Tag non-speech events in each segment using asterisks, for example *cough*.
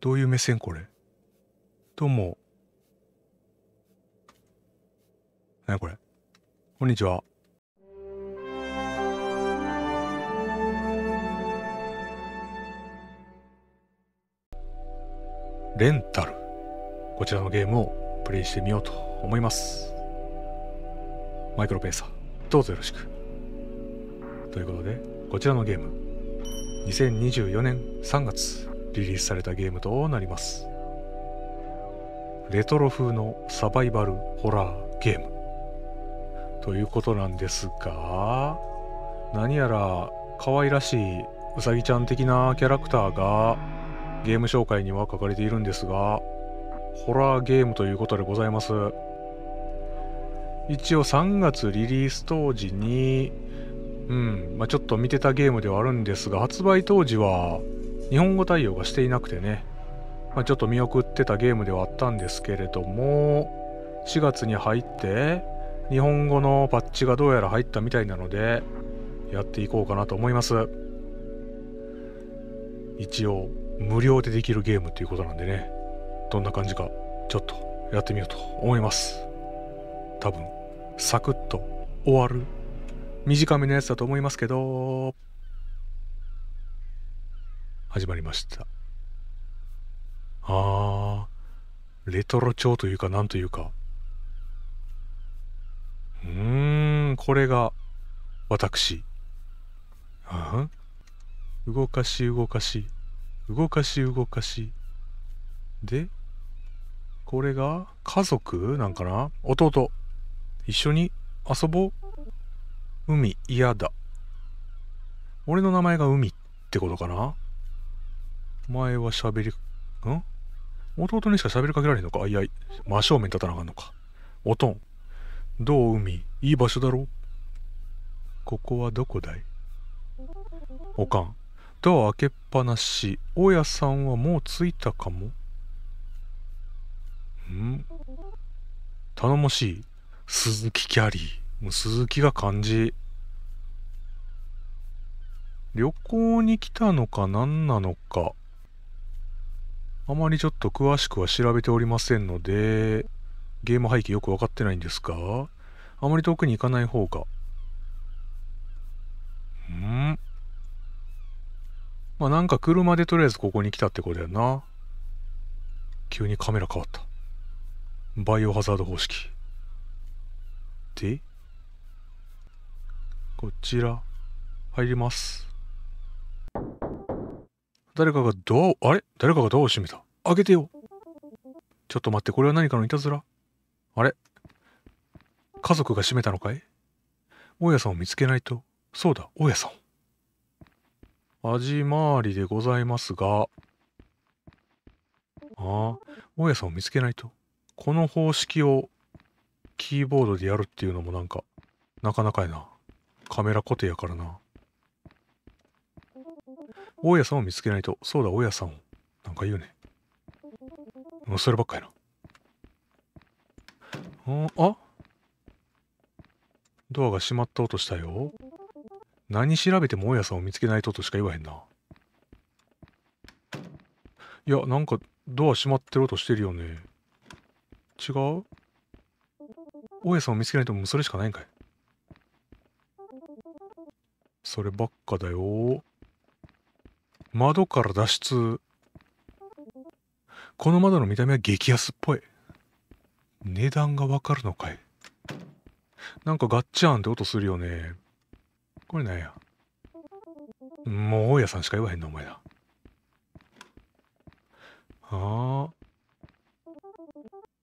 どういう目線これどうも。何これこんにちは。レンタル。こちらのゲームをプレイしてみようと思います。マイクロペーサー、どうぞよろしく。ということで、こちらのゲーム、2024年3月リリースされたゲームとなりますレトロ風のサバイバルホラーゲームということなんですが何やら可愛らしいうさぎちゃん的なキャラクターがゲーム紹介には書かれているんですがホラーゲームということでございます一応3月リリース当時にうん、まあ、ちょっと見てたゲームではあるんですが発売当時は日本語対応がしていなくてね、まあ、ちょっと見送ってたゲームではあったんですけれども、4月に入って、日本語のパッチがどうやら入ったみたいなので、やっていこうかなと思います。一応、無料でできるゲームということなんでね、どんな感じか、ちょっとやってみようと思います。多分、サクッと終わる短めのやつだと思いますけど、始まりましたあーレトロ調というかなんというかうーんこれが私あん動かし動かし動かし動かしでこれが家族なんかな弟一緒に遊ぼう海嫌だ俺の名前が海ってことかな前は喋り、ん弟にしか喋りかけられへんのかあいあい。真正面立たなあかんのか。おとん。どう海いい場所だろここはどこだいおかん。ドア開けっぱなし。大家さんはもう着いたかも。ん頼もしい。鈴木キャリー。もう鈴木が漢字。旅行に来たのか何なのか。あまりちょっと詳しくは調べておりませんので、ゲーム背景よくわかってないんですが、あまり遠くに行かない方が。んまあなんか車でとりあえずここに来たってことやな。急にカメラ変わった。バイオハザード方式。で、こちら、入ります。誰かがドアを、あれ誰かがドアを閉めた。開けてよ。ちょっと待って、これは何かのいたずらあれ家族が閉めたのかい大家さんを見つけないと。そうだ、大家さん。味回りでございますが、ああ、大家さんを見つけないと。この方式をキーボードでやるっていうのもなんか、なかなかやな。カメラ固定やからな。大家さんを見つけないと。そうだ、大家さんを。なんか言うね。そればっかやな。あドアが閉まった音したよ。何調べても大家さんを見つけないととしか言わへんな。いや、なんかドア閉まってる音してるよね。違う大家さんを見つけないともうそれしかないんかい。そればっかだよ。窓から脱出。この窓の見た目は激安っぽい。値段がわかるのかい。なんかガッチャーンって音するよね。これなんや。もう大家さんしか言わへんのお前ら。ああ。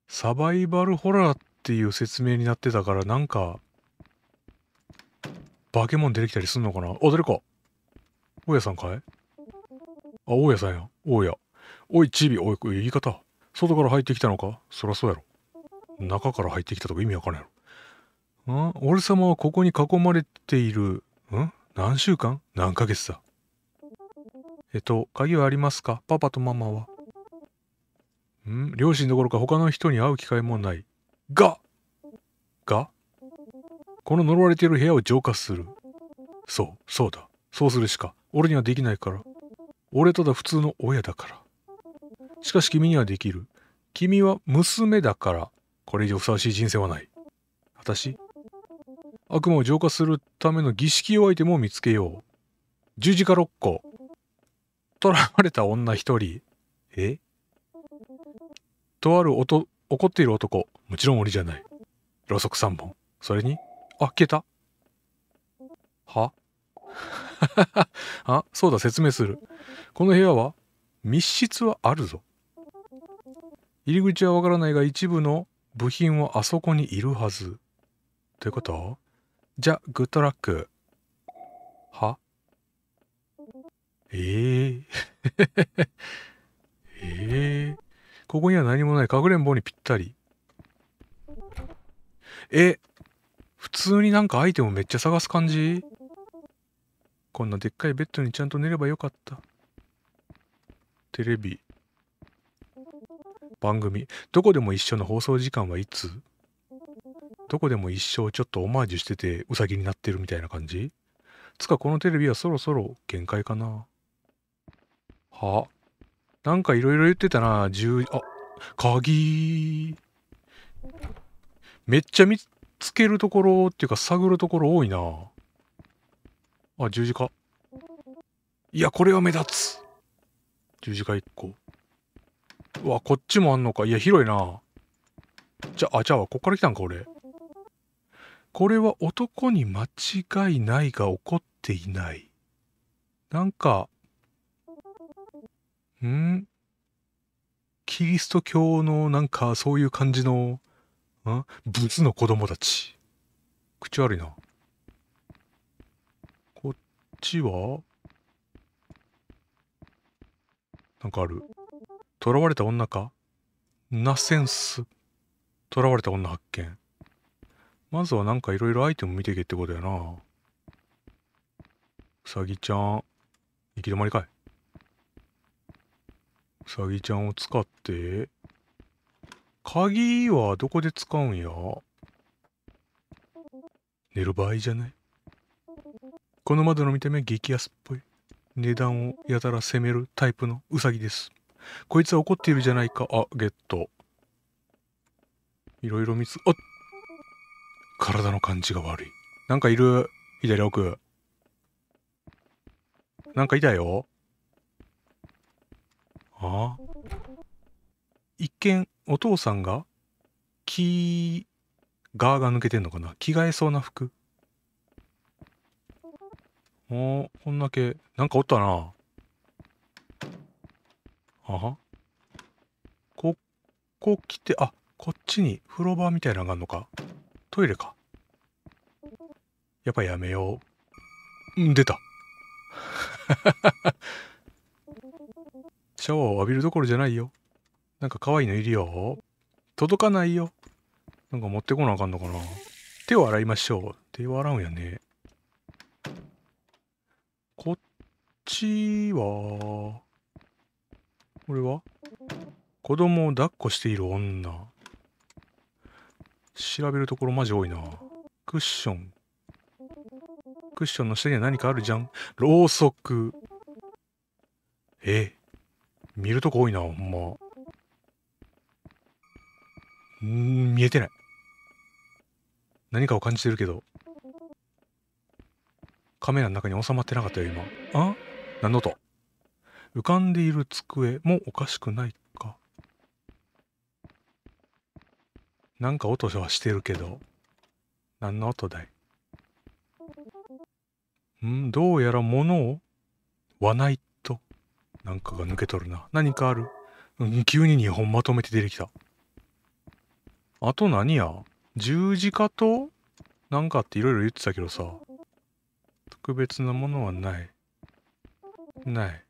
サバイバルホラーっていう説明になってたから、なんか、化け物出てきたりすんのかなあ、誰か大家さんかいあ、大家さんや。大家。おい、チビ。おい、言い方。外から入ってきたのかそらそうやろ。中から入ってきたとか意味わからんやろ。ん俺様はここに囲まれている、ん何週間何ヶ月だえっと、鍵はありますかパパとママは。ん両親どころか他の人に会う機会もない。ががこの呪われている部屋を浄化する。そう、そうだ。そうするしか。俺にはできないから。俺ただ普通の親だからしかし君にはできる君は娘だからこれ以上ふさわしい人生はない私悪魔を浄化するための儀式用アイテムを見つけよう十字架六個囚われた女1人えとある音怒っている男もちろん俺じゃないろうそく3本それにあ消えたは *laughs* あ、そうだ、説明する。この部屋は密室はあるぞ。入り口はわからないが一部の部品はあそこにいるはず。ということじゃあ、グッドラック。はえー、*laughs* ええここには何もない。かくれんぼにぴったり。え、普通になんかアイテムめっちゃ探す感じこんなでっかいベッドにちゃんと寝ればよかった。テレビ。番組。どこでも一緒の放送時間はいつどこでも一緒ちょっとオマージュしててウサギになってるみたいな感じつかこのテレビはそろそろ限界かな。はなんかいろいろ言ってたな。10、あ、鍵。めっちゃ見つけるところっていうか探るところ多いな。あ、十字架。いや、これは目立つ。十字架一個。うわ、こっちもあんのか。いや、広いな。じゃ、あ、じゃあ、こっから来たんか、俺。これは男に間違いないが起こっていない。なんか、んキリスト教のなんかそういう感じの、ん仏の子供たち。口悪いな。ちはなんかある。囚われた女かナセンス。囚われた女発見。まずはなんかいろいろアイテム見ていけってことやな。うさぎちゃん、行き止まりかい。うさぎちゃんを使って、鍵はどこで使うんや寝る場合じゃないこの窓の見た目は激安っぽい。値段をやたら攻めるタイプのウサギです。こいつは怒っているじゃないか。あ、ゲット。いろいろ見つ、あ体の感じが悪い。なんかいる。左奥。なんかいたよ。あ一見、お父さんが、木、側が抜けてんのかな着替えそうな服。おこんだけ、なんかおったな。あはこ、こ来て、あ、こっちに風呂場みたいなのがあんのか。トイレか。やっぱやめよう。うん、出た。*laughs* シャワーを浴びるどころじゃないよ。なんか可愛いのいるよ。届かないよ。なんか持ってこなあかんのかな。手を洗いましょう。手を洗うんやね。ちは、これは子供を抱っこしている女。調べるところマジ多いな。クッション。クッションの下には何かあるじゃん。ろうそく。え、見るとこ多いな、ほんま。ん見えてない。何かを感じてるけど。カメラの中に収まってなかったよ、今。あ何の音浮かんでいる机もおかしくないかなんか音はしてるけど何の音だいんどうやら物をわないとなんかが抜けとるな何かある、うん、急に2本まとめて出てきたあと何や十字架となんかっていろいろ言ってたけどさ特別なものはないない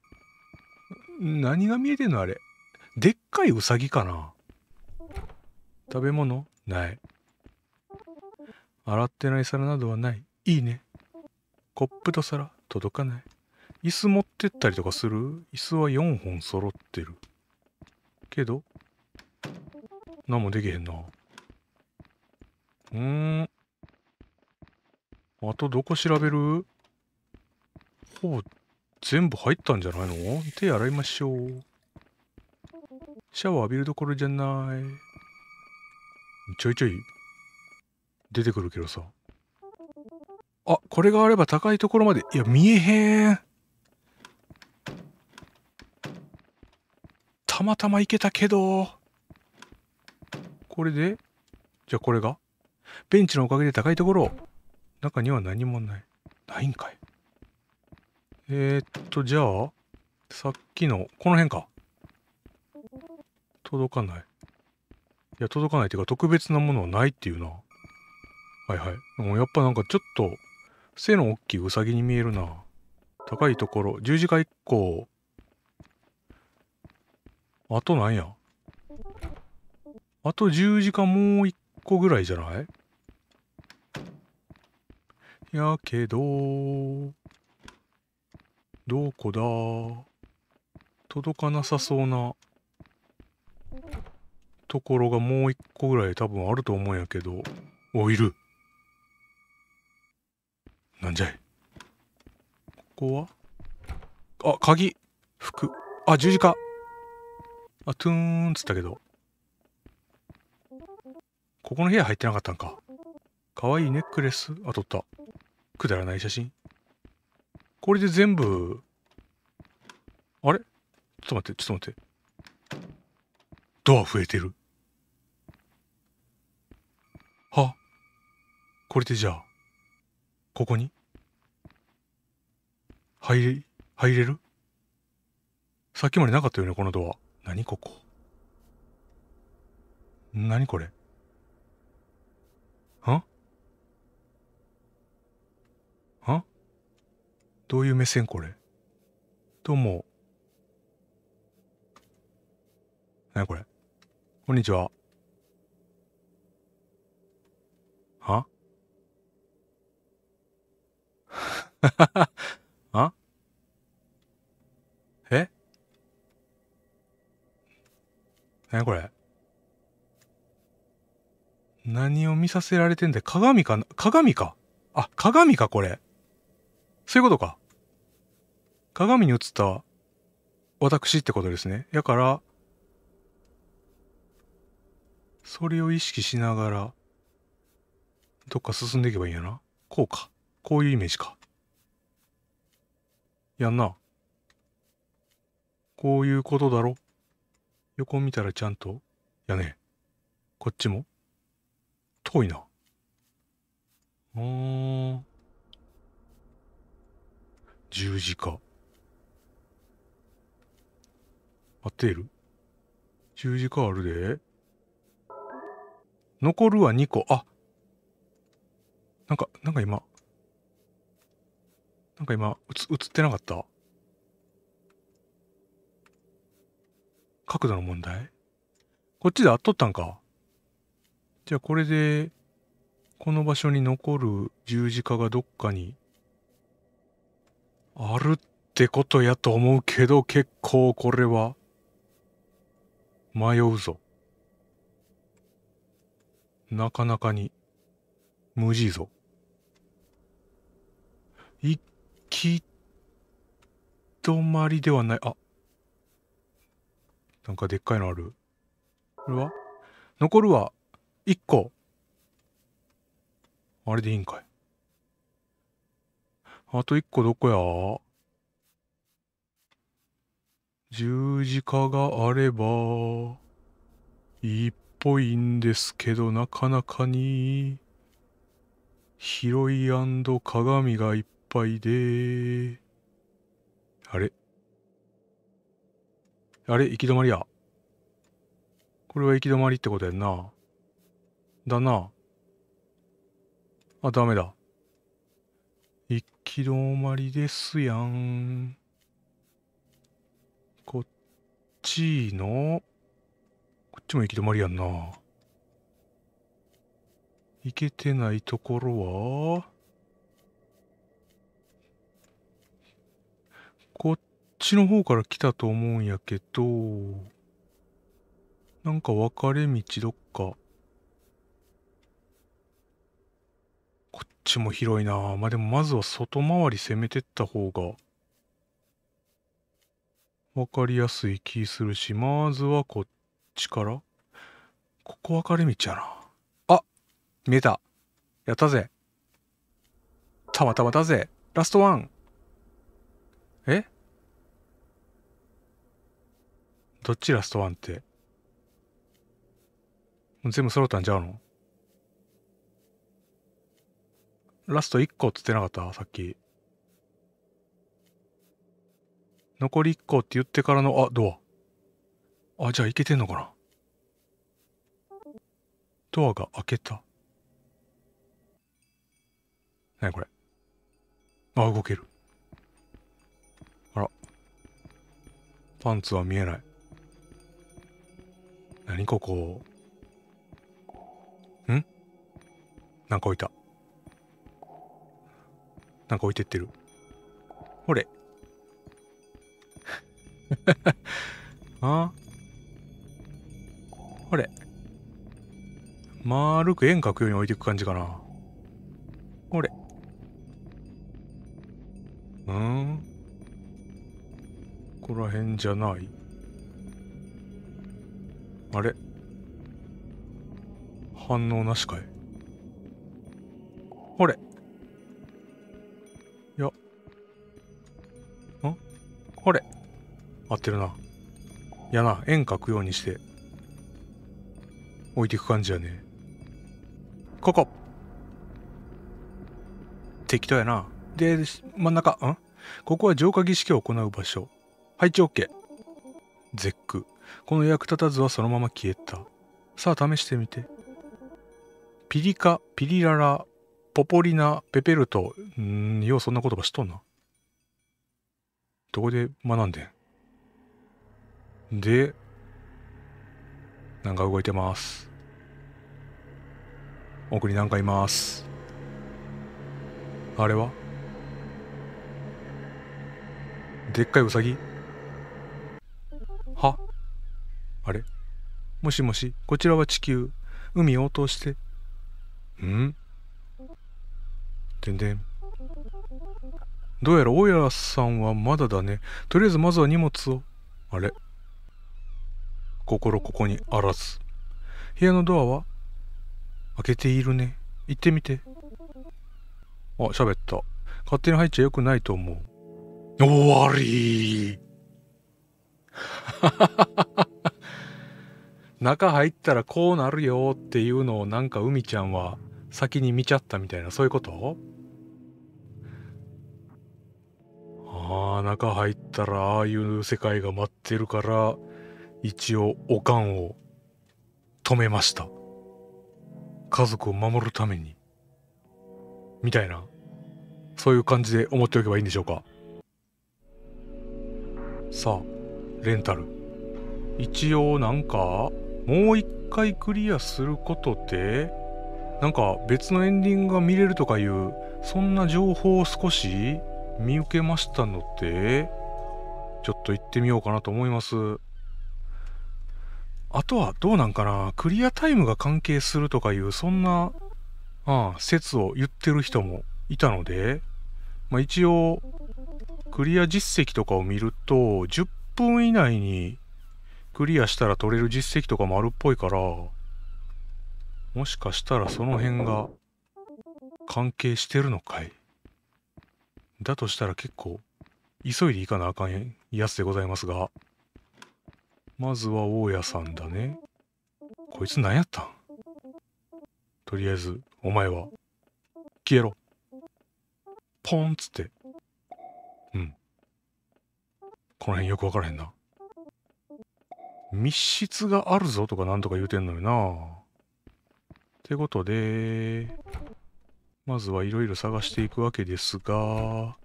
何が見えてんのあれでっかいウサギかな食べ物ない洗ってない皿などはないいいねコップと皿届かない椅子持ってったりとかする椅子は4本揃ってるけど何もできへんなうんあとどこ調べるほ包全部入ったんじゃないの手洗いましょう。シャワー浴びるところじゃない。ちょいちょい出てくるけどさ。あ、これがあれば高いところまで。いや、見えへん。たまたまいけたけど。これでじゃあこれがベンチのおかげで高いところ。中には何もない。ないんかい。えー、っと、じゃあ、さっきの、この辺か。届かない。いや、届かないっていうか、特別なものはないっていうな。はいはい。でもやっぱなんかちょっと、背の大きいウサギに見えるな。高いところ、十字架一個、あとなんやあと十字架もう一個ぐらいじゃないやけど、どこだ届かなさそうなところがもう一個ぐらい多分あると思うんやけど。お、いる。なんじゃい。ここはあ、鍵。服。あ、十字架。あ、トゥーンっつったけど。ここの部屋入ってなかったんか。かわいいネックレス。あ、撮った。くだらない写真。これで全部、あれちょっと待って、ちょっと待って。ドア増えてる。はこれでじゃあ、ここに入れ、入れるさっきまでなかったよね、このドア。何ここ。何これどういう目線これどうも。なにこれこんにちは。はあ *laughs* えなにこれ何を見させられてんだ鏡か鏡かあ、鏡かこれ。そういうことか。鏡に映った私ってことですね。やから、それを意識しながら、どっか進んでいけばいいんやな。こうか。こういうイメージか。やんな。こういうことだろ。横見たらちゃんと、やね。こっちも。遠いな。うーん。十字架。合っている十字架あるで。残るは2個。あなんか、なんか今、なんか今、映ってなかった角度の問題こっちで合っとったんか。じゃあこれで、この場所に残る十字架がどっかにあるってことやと思うけど結構これは迷うぞ。なかなかに無事ぞ。一き止まりではない。あ。なんかでっかいのある。これは残るは一個。あれでいいんかい。あと一個どこや十字架があれば、いいっぽいんですけど、なかなかに、広い鏡がいっぱいで、あれあれ行き止まりや。これは行き止まりってことやんな。だな。あ、ダメだ。き止まりですやん。こっちの、こっちも行き止まりやんな。行けてないところは、こっちの方から来たと思うんやけど、なんか分かれ道どっかちも広いなまあでもまずは外回り攻めてった方が分かりやすい気するしまずはこっちからここ分かれ道やなあ見えたやったぜたまたまだぜラストワンえどっちラストワンって全部揃ったんちゃうのラスト1個っつってなかったさっき。残り1個って言ってからの、あ、ドア。あ、じゃあいけてんのかなドアが開けた。なにこれ。あ、動ける。あら。パンツは見えない。なにここ。んなんか置いた。なんか置いてってる。ほれ。*laughs* あほれ。丸く円描くように置いていく感じかな。ほれ。うん。ここら辺じゃない。あれ反応なしかいほれ。合ってるな。やな、円描くようにして、置いていく感じやね。ここ適当やな。で、真ん中、んここは浄化儀式を行う場所。配置 OK。ック。この役立たずはそのまま消えた。さあ試してみて。ピリカ、ピリララ、ポポリナ、ペペルト。んー、ようそんな言葉しとんな。どこで学んでんで、なんか動いてます。奥になんかいます。あれはでっかいウサギはあれもしもし、こちらは地球。海を通して。ん全然。どうやら大家さんはまだだね。とりあえずまずは荷物を。あれ心ここにあらず。部屋のドアは開けているね。行ってみて。あ、喋った。勝手に入っちゃよくないと思う。終わり *laughs* 中入ったらこうなるよっていうのをなんか海ちゃんは先に見ちゃったみたいなそういうことああ中入ったらああいう世界が待ってるから一応おかんを止めました家族を守るためにみたいなそういう感じで思っておけばいいんでしょうかさあレンタル一応なんかもう一回クリアすることでなんか別のエンディングが見れるとかいうそんな情報を少し見受けましたのでちょっと行ってみようかなと思います。あとはどうなんかな、クリアタイムが関係するとかいう、そんな、ああ、説を言ってる人もいたので、まあ、一応、クリア実績とかを見ると、10分以内にクリアしたら取れる実績とかもあるっぽいから、もしかしたらその辺が関係してるのかい。だとしたら結構、急いでいかなあかんやつでございますが。まずは大家さんだね。こいつ何やったんとりあえず、お前は、消えろ。ポンっつって。うん。この辺よくわからへんな。密室があるぞとかなんとか言うてんのよな。ってことで、まずはいろいろ探していくわけですが、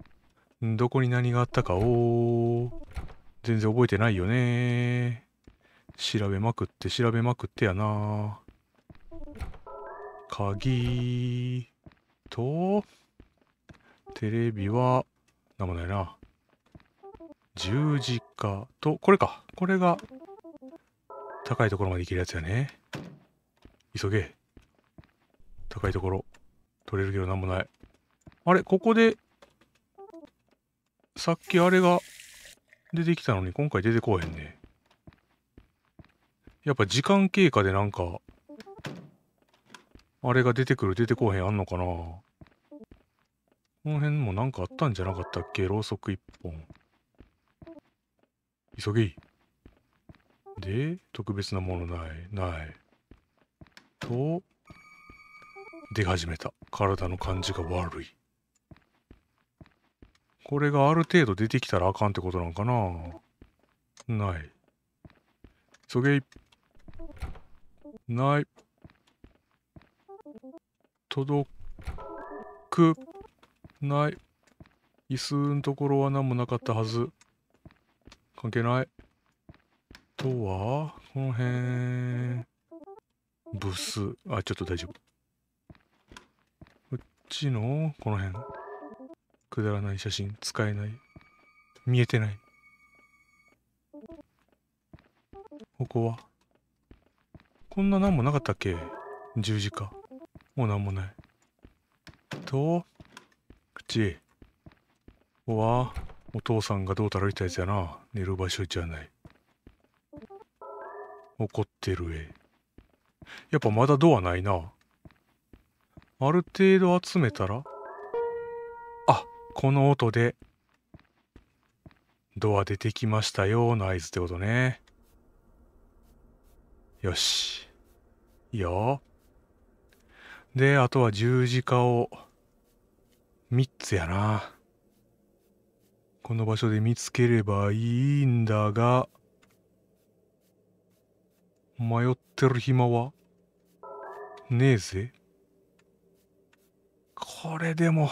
どこに何があったかを全然覚えてないよね調べまくって調べまくってやな鍵とテレビはなんもないな十字架とこれかこれが高いところまで行けるやつやね急げ高いところ取れるけどなんもないあれここでさっきあれが出てきたのに今回出てこへんね。やっぱ時間経過でなんか、あれが出てくる出てこへんあんのかなこの辺もなんかあったんじゃなかったっけろうそく一本。急げい。で、特別なものない、ない。と、出始めた。体の感じが悪い。これがある程度出てきたらあかんってことなんかなないそげいない届くない椅子のところは何もなかったはず関係ないとはこの辺ブスあちょっと大丈夫こっちのこの辺くだらない写真使えない見えてないここはこんな何もなかったっけ十字架もう何もないと口ここはお父さんがどうたらいたやつやな寝る場所じゃない怒ってる絵やっぱまだドアないなある程度集めたらこの音で、ドア出てきましたよの合図ってことね。よし。いいよ。で、あとは十字架を、3つやな。この場所で見つければいいんだが、迷ってる暇はねえぜ。これでも。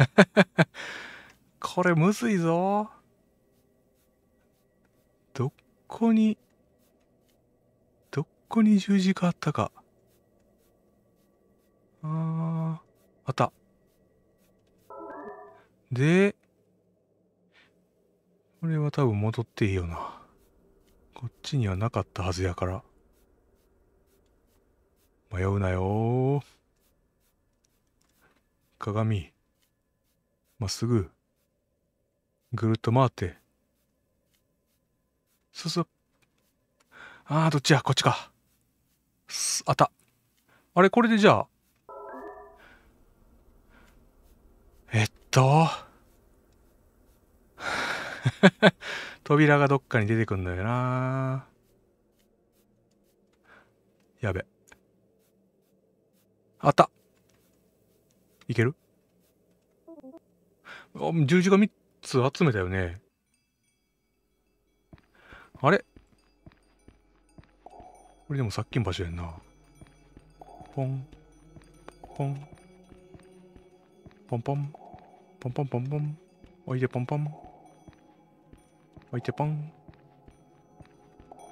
*laughs* これむずいぞ。どこに、どこに十字架あったか。あー、あった。で、これは多分戻っていいよな。こっちにはなかったはずやから。迷うなよ鏡。まっすぐ、ぐるっと回って、そう。ああ、どっちやこっちか。あった。あれこれでじゃあ。えっと。*laughs* 扉がどっかに出てくんだよな。やべ。あった。いける十字が3つ集めたよね。あれこれでもさっきの場所やんな。ポン、ポン、ポンポン、ポンポンポンポン、おいでポンポン、おいでポン、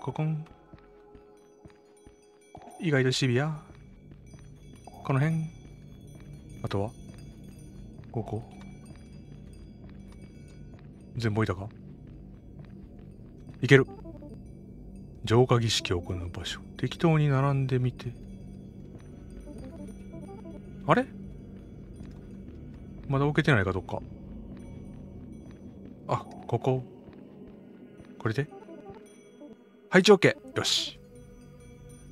ココン。意外とシビア。この辺。あとはここ。全部置いたかいける浄化儀式を行う場所適当に並んでみてあれまだ置けてないかどっかあこここれで配置 OK よし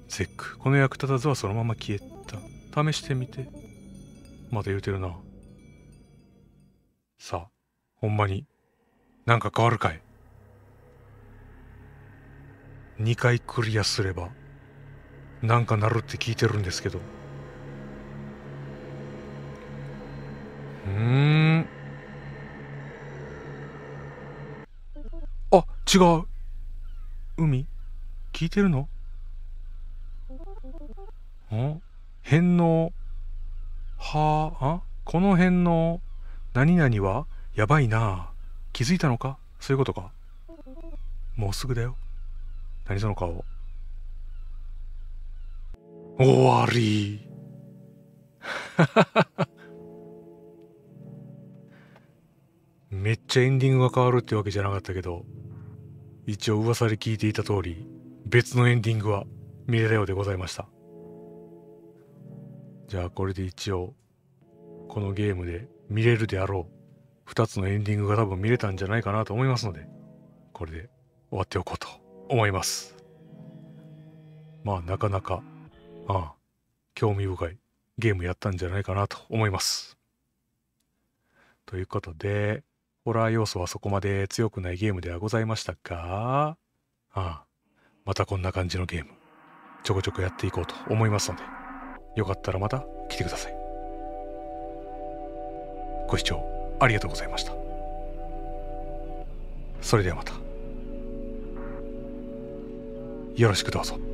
ゼックこの役立たずはそのまま消えた試してみてまだ言うてるなさあほんまになんか変わるかい ?2 回クリアすれば、なんかなるって聞いてるんですけど。うーん。あ、違う。海聞いてるのん辺の、はあ、この辺の、何々はやばいなあ。気づいたのかそういうことかもうすぐだよ。何その顔。終わり。*laughs* めっちゃエンディングが変わるってわけじゃなかったけど、一応噂で聞いていた通り、別のエンディングは見れたようでございました。じゃあこれで一応、このゲームで見れるであろう2つのエンディングが多分見れたんじゃないかなと思いますので、これで終わっておこうと思います。まあ、なかなか、ああ、興味深いゲームやったんじゃないかなと思います。ということで、ホラー要素はそこまで強くないゲームではございましたが、ああ、またこんな感じのゲーム、ちょこちょこやっていこうと思いますので、よかったらまた来てください。ご視聴ありがとうございましたそれではまたよろしくどうぞ